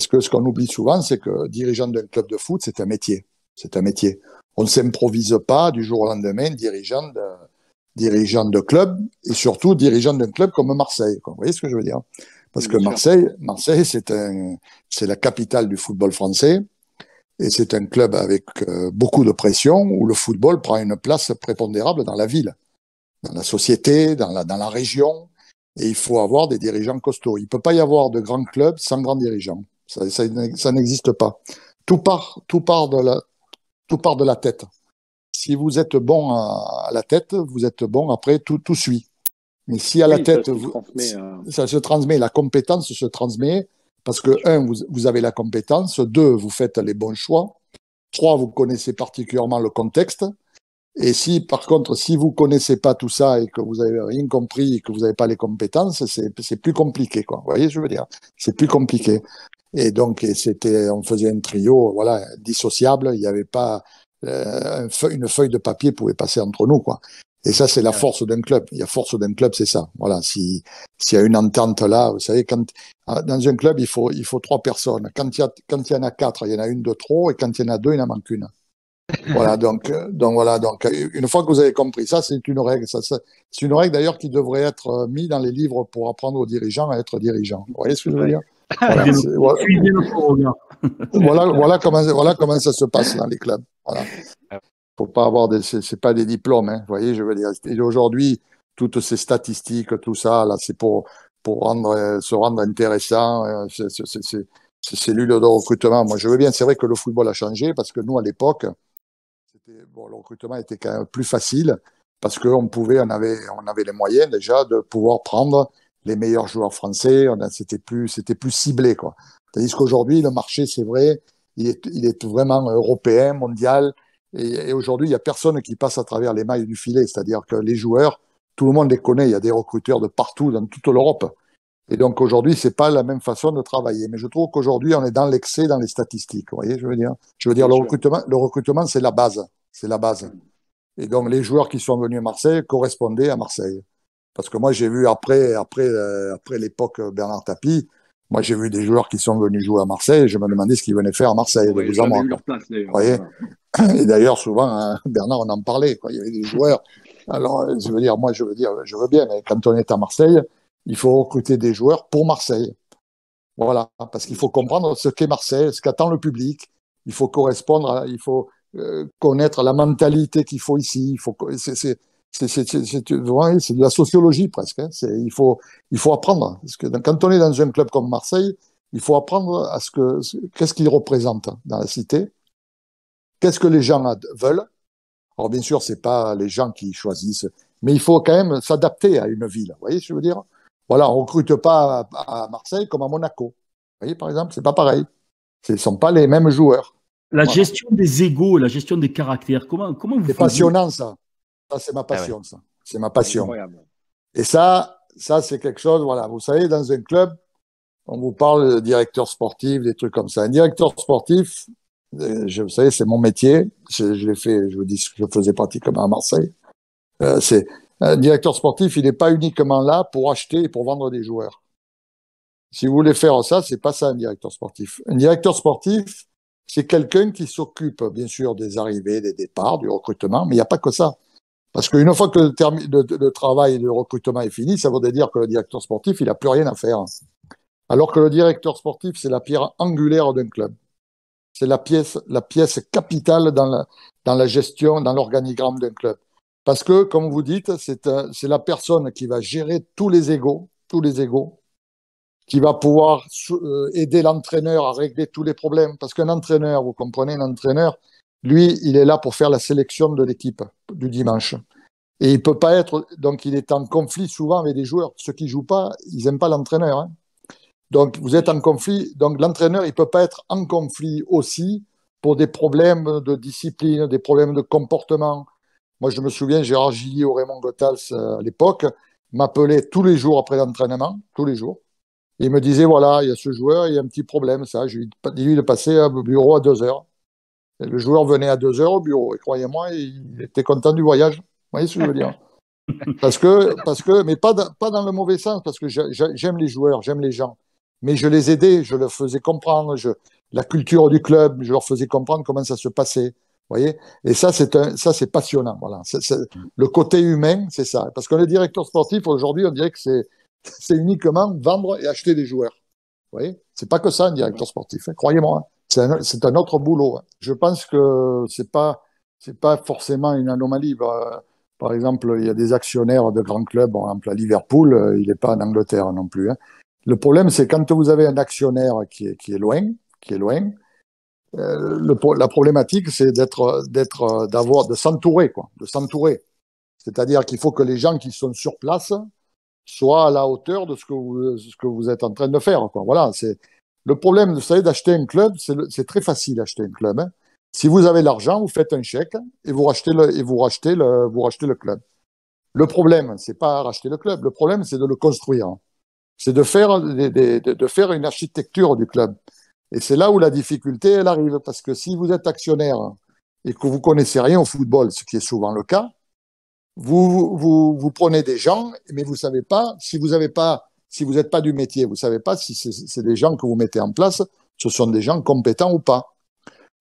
Parce que ce qu'on oublie souvent, c'est que dirigeant d'un club de foot, c'est un métier. C'est un métier. On ne s'improvise pas du jour au lendemain dirigeant de, dirigeant de club et surtout dirigeant d'un club comme Marseille. Vous voyez ce que je veux dire Parce que Marseille, Marseille c'est, un, c'est la capitale du football français et c'est un club avec euh, beaucoup de pression où le football prend une place prépondérable dans la ville, dans la société, dans la, dans la région. Et il faut avoir des dirigeants costauds. Il ne peut pas y avoir de grands clubs sans grands dirigeants. Ça, n'existe pas. Tout part, tout, part de la, tout part de la tête. Si vous êtes bon à, la tête, vous êtes bon après, tout, tout suit. Mais si à la tête, euh. ça se, transmet, la compétence se transmet parce que, un, vous, avez la compétence, deux, vous faites les bons choix, trois, vous connaissez particulièrement le contexte. Et si, par contre, si vous ne connaissez pas tout ça et que vous n'avez rien compris et que vous n'avez pas les compétences, c'est plus compliqué, Vous voyez, ce que je veux dire, c'est plus compliqué. Et donc, c'était, on faisait un trio, voilà, dissociable. Il n'y avait pas euh, une feuille de papier pouvait passer entre nous, quoi. Et ça, c'est la force d'un club. Il y a force d'un club, c'est ça. Voilà, si s'il y a une entente là, vous savez, quand ah, dans un club, il faut il faut trois personnes. Quand il y a quand il y en a quatre, il y en a une de trop, et quand il y en a deux, il en manque une. voilà, donc euh, donc voilà, donc euh, une fois que vous avez compris ça, c'est une règle. Ça, c'est une règle d'ailleurs qui devrait être mise dans les livres pour apprendre aux dirigeants à être dirigeants. Vous voyez ce que je veux dire voilà, voilà, comment, voilà comment ça se passe dans les clubs. Voilà. Ah Faut pas avoir des, c'est pas des diplômes, hein. voyez, je veux dire. aujourd'hui, toutes ces statistiques, tout ça, là, c'est pour, pour rendre, euh, se rendre intéressant. Euh, c'est l'île ces cellules de recrutement, moi je veux bien, c'est vrai que le football a changé parce que nous à l'époque, le recrutement était quand même plus facile parce qu'on pouvait, on avait, on avait les moyens déjà de pouvoir prendre les meilleurs joueurs français. C'était plus, c'était plus ciblé, quoi. Tandis qu'aujourd'hui, le marché, c'est vrai, il est, vraiment européen, mondial. Et, aujourd'hui, il n'y a personne qui passe à travers les mailles du filet. C'est-à-dire que les joueurs, tout le monde les connaît. Il y a des recruteurs de partout, dans toute l'Europe. Et donc aujourd'hui, c'est pas la même façon de travailler. Mais je trouve qu'aujourd'hui, on est dans l'excès dans les statistiques. Vous voyez, je veux dire, je veux dire, le recrutement, le recrutement, c'est la base, c'est la base. Et donc les joueurs qui sont venus à Marseille correspondaient à Marseille. Parce que moi, j'ai vu après, après, euh, après l'époque euh, Bernard Tapie, moi, j'ai vu des joueurs qui sont venus jouer à Marseille. je me demandais ce qu'ils venaient faire à Marseille. ils en eu leur place, et d'ailleurs, souvent, hein, Bernard, on en parlait. Il y avait des joueurs. Alors, euh, je veux dire, moi, je veux dire, je veux bien, mais quand on est à Marseille, il faut recruter des joueurs pour Marseille. Voilà, parce qu'il faut comprendre ce qu'est Marseille, ce qu'attend le public. Il faut correspondre, il faut connaître la mentalité qu'il faut ici. Il faut, c'est, c'est c'est de la sociologie presque. Hein. Il, faut, il faut apprendre. Parce que quand on est dans un club comme Marseille, il faut apprendre à ce que qu'est-ce qu'il représente dans la cité, qu'est-ce que les gens veulent. Alors bien sûr, c'est pas les gens qui choisissent, mais il faut quand même s'adapter à une ville. Vous voyez ce que je veux dire Voilà, on recrute pas à, Marseille comme à Monaco. Vous voyez par exemple, c'est pas pareil. Ce ne sont pas les mêmes joueurs. La gestion des égaux, la gestion des caractères, comment, comment vous C'est passionnant ça. Ça, c'est ma ah passion, ça. C'est ma passion. Et ça, ça, c'est quelque chose, voilà. Vous savez, dans un club, on vous parle de directeur sportif, des trucs comme ça. Un directeur sportif, euh, je, vous savez, c'est mon métier. Je, l'ai fait, je vous dis, je faisais partie comme à Marseille. Euh, c'est un directeur sportif, il n'est pas uniquement là pour acheter et pour vendre des joueurs. Si vous voulez faire ça, c'est pas ça un directeur sportif. Un directeur sportif, c'est quelqu'un qui s'occupe, bien sûr, des arrivées, des départs, du recrutement, mais il n'y a pas que ça. Parce qu'une fois que le, travail de recrutement est fini, ça voudrait dire que le directeur sportif, il n'a plus rien à faire. Alors que le directeur sportif, c'est la pierre angulaire d'un club. C'est la pièce, la pièce capitale dans la, dans la gestion, dans l'organigramme d'un club. Parce que, comme vous dites, c'est la personne qui va gérer tous les égaux, tous les égaux, qui va pouvoir euh, aider l'entraîneur à régler tous les problèmes. Parce qu'un entraîneur, vous comprenez, un entraîneur, lui, il est là pour faire la sélection de l'équipe du dimanche. Et il peut pas être, donc il est en conflit souvent avec des joueurs. Ceux qui jouent pas, ils aiment pas l'entraîneur. Hein. Donc vous êtes en conflit. Donc l'entraîneur, il peut pas être en conflit aussi pour des problèmes de discipline, des problèmes de comportement. Moi, je me souviens, Gérard Gilly au Raymond Gothals euh, à l'époque m'appelait tous les jours après l'entraînement, tous les jours. Et il me disait voilà, il y a ce joueur, il y a un petit problème, ça. Je lui ai dit de passer au bureau à deux heures. Le joueur venait à 2 heures au bureau, et croyez-moi, il était content du voyage. Vous voyez ce que je veux dire parce que, parce que, mais pas, dans le mauvais sens, parce que j'aime les joueurs, j'aime les gens. Mais je les aidais, je leur faisais comprendre la culture du club, je leur faisais comprendre comment ça se passait. voyez Et ça, c'est passionnant. Voilà. le côté humain, c'est ça. Parce que le directeur sportif, aujourd'hui, on dirait que c'est, uniquement vendre et acheter des joueurs. Vous voyez C'est pas que ça, un directeur sportif, hein, croyez-moi. Hein c'est un, autre boulot. Hein. Je pense que c'est pas pas forcément une anomalie. Bah, par exemple, il y a des actionnaires de grands clubs, par exemple à Liverpool, euh, il n'est pas en Angleterre non plus. Hein. Le problème, c'est quand vous avez un actionnaire qui est, qui est loin, qui est loin, euh, la problématique, c'est d'être, d'être, d'avoir, de s'entourer, quoi, de s'entourer. C'est-à-dire qu'il faut que les gens qui sont sur place soient à la hauteur de ce que vous, êtes en train de faire, Voilà, c'est, le problème, vous savez, d'acheter un club, c'est très facile d'acheter un club. Hein. Si vous avez l'argent, vous faites un chèque et vous rachetez le, et vous rachetez le, vous rachetez le club. Le problème, c'est pas racheter le club. Le problème, c'est de le construire. C'est de faire, de faire une architecture du club. Et c'est là où la difficulté, elle arrive. Parce que si vous êtes actionnaire et que vous connaissez rien au football, ce qui est souvent le cas, vous, vous, vous prenez des gens, mais vous savez pas, si vous n'avez pas si vous n'êtes pas du métier, vous ne savez pas si c'est des gens que vous mettez en place, ce sont des gens compétents ou pas.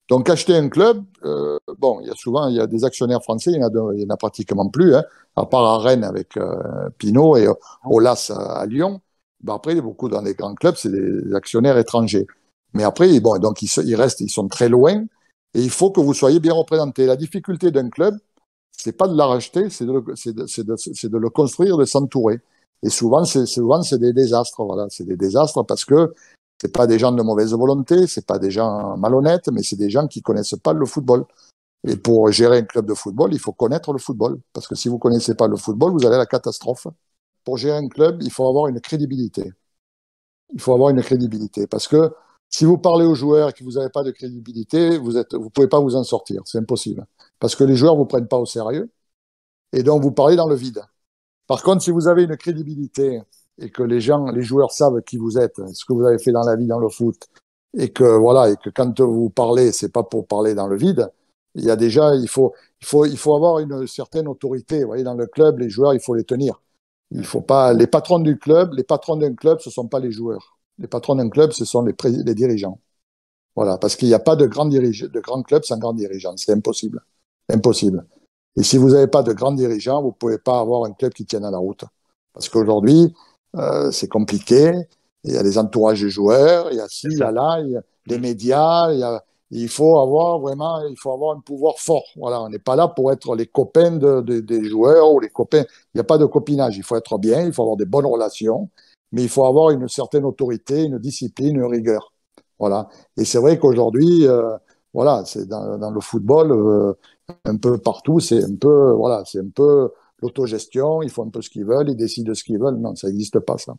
Donc acheter un club, euh, bon, il y a souvent il y a des actionnaires français, il n'y en a, pratiquement plus, hein. à part à Rennes avec euh, Pinault Pinot et euh, Olas à, Lyon. Bah, après, beaucoup dans les grands clubs, c'est des actionnaires étrangers. Mais après, bon, donc ils, restent, ils sont très loin, et il faut que vous soyez bien représenté. La difficulté d'un club, c'est pas de la racheter, c'est de le construire, de s'entourer. Et souvent, c'est souvent c'est des désastres. Voilà, c'est des désastres parce que c'est pas des gens de mauvaise volonté, c'est pas des gens malhonnêtes, mais c'est des gens qui connaissent pas le football. Et pour gérer un club de football, il faut connaître le football. Parce que si vous connaissez pas le football, vous allez à la catastrophe. Pour gérer un club, il faut avoir une crédibilité. Il faut avoir une crédibilité. Parce que si vous parlez aux joueurs et que vous n'avez pas de crédibilité, vous êtes, vous pouvez pas vous en sortir. C'est impossible. Parce que les joueurs vous prennent pas au sérieux. Et donc, vous parlez dans le vide. Par contre, si vous avez une crédibilité et que les gens, les joueurs savent qui vous êtes, ce que vous avez fait dans la vie, dans le foot, et que voilà, et que quand vous parlez, c'est pas pour parler dans le vide. Il y a déjà, il faut, il faut, il faut avoir une certaine autorité. voyez, dans le club, les joueurs, il faut les tenir. Il faut pas, les patrons du club, les patrons d'un club, ce sont pas les joueurs. Les patrons d'un club, ce sont les, dirigeants. Voilà, parce qu'il n'y a pas de grands de grands club sans grand dirigeants. C'est impossible. Impossible. Et si vous n'avez pas de grands dirigeants, vous ne pouvez pas avoir un club qui tienne à la route. Parce qu'aujourd'hui, euh, c'est compliqué. Il y a les entourages des joueurs, il y a ci, il y a là, il y a les médias, il, faut avoir vraiment, il faut avoir un pouvoir fort. Voilà, on n'est pas là pour être les copains des joueurs ou les copains. Il n'y a pas de copinage. Il faut être bien, il faut avoir des bonnes relations, mais il faut avoir une certaine autorité, une discipline, une rigueur. Voilà. Et c'est vrai qu'aujourd'hui, euh, voilà, c'est dans, le football, euh, un peu partout. C'est un peu, voilà, c'est un peu l'autogestion. Ils font un peu ce qu'ils veulent, ils décident de ce qu'ils veulent. Non, ça n'existe pas, ça.